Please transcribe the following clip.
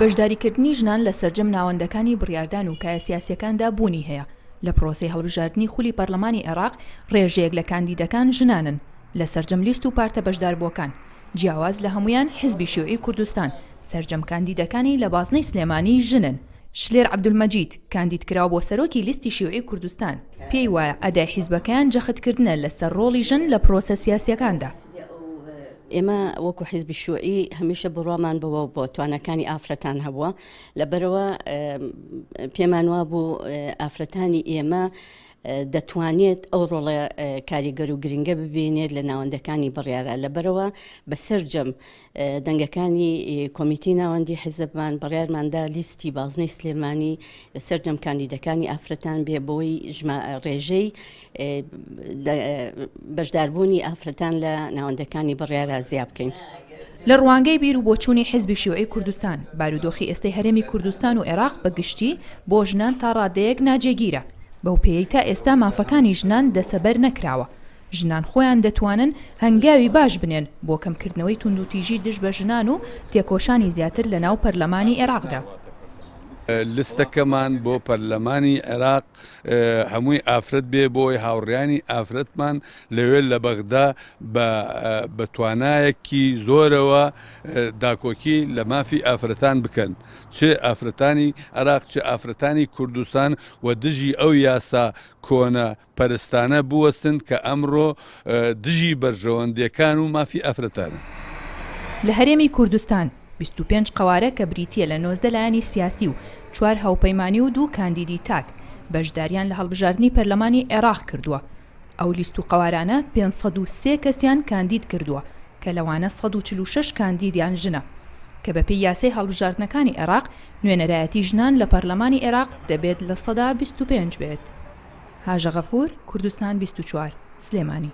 بەشداریکردنی ژنان لە سرجم ناوەندەکانی بڕاردان و کایە سیاسەکاندا بوونی هەیە لە پرۆسی هەڵبژاردننی خولی پەرلەمانی عێراق ڕێژەیەک لە کاندیدەکان ژنانن لە سرجم لیست و پارتە بەشداربووەکان جیاواز لە هەمویان حزبی شێوعی کوردستان سرجم کاندیدەکانی لە بازنەی سلێمانی ژنن شلێر عبدولمەجید کاندیدکراوە بۆ سەرۆکی لیستی شێوعی کوردستان پێی وایە ئەدای حیزبەکەیان جەختکردنە لەسەر ڕۆڵی ژن لە پرۆسە سیاسەکاندا ئێمە وەکو حیزبی شوعی هەمیشە بڕوامان بەوە بۆ توانەکانی ئافرەتان هەبووە لەبەرەوە پێمان وا بوو ئافرەتانی ئێمە دەتوانێت ئەو ڕۆڵە کاریگەر و گرنگە ببینێت لە ناوەندەکانی بڕیارە لەبەرەوە بە سرجم دەنگەکانی کۆمیتی ناوەندی حزبمان بڕیارماندا لیستی بازنەی سلێمانی سرجم کاندیدەکانی ئافرەتان بێ بۆی ڕێژەی بەشداربوونی ئافرەتان لە ناوەندەکانی بڕیارە زیاب بکەین. لە ڕوانگەی بیر و بۆچووی حزبی شیوعی کوردستان بارودۆخی ئێستی هەرێمی کوردستان و عێراق بەگشتی بۆ ژنان تا ڕادەیەک ناجێگیرە بەو پێی تا ئێستا مافەکانی ژنان دەسەبەر نەکراوە ژنان خۆیان دەتوانن هەنگاوی باش بنێن بۆ کەمکردنەوەی توندوتیژی دش بە ژنان و تێکۆشانی زیاتر لە ناو پەرلەمانی عێراقدا. لستەکەمان بۆ پەرلەمانی عێراق هەمووی ئافرەت بێ بۆی هاوڕیانی ئافرەتمان لەوێت لە بەغدا بە توانایەکی زۆرەوە داکۆکی لە مافی ئافرەتان بکەن چێ ئافرەتانی عراق چێ ئافرەتانی کوردستان و دژی ئەو یاسا کۆنە پەرستانە بوەستن کە ئەمڕۆ دژی بەرژەوەندەکان و مافی ئەفرەتان لە هەرێمی کوردستان 25 قوارە کە بریتە لە نۆزدە لایانی سیاسی و چوار هاوپەیمانی و دوو کاندیدی تاک بەشداریان لە هەڵبژاردننی پەرلەمانی عێراق کردووە ئەو لیست و قوارانە 503 کەسیان کاندید کردووە کە لەوانە 146 کاندیدیان ژنە کە بەپی یاسی هەڵبژاردنەکانی عێراق نوێنەرایەتی ژنان لە پەرلەمانی عێراق دەبێت لە سەدا 25 بێت هاژەغەفور کوردستان 24 سلێمانی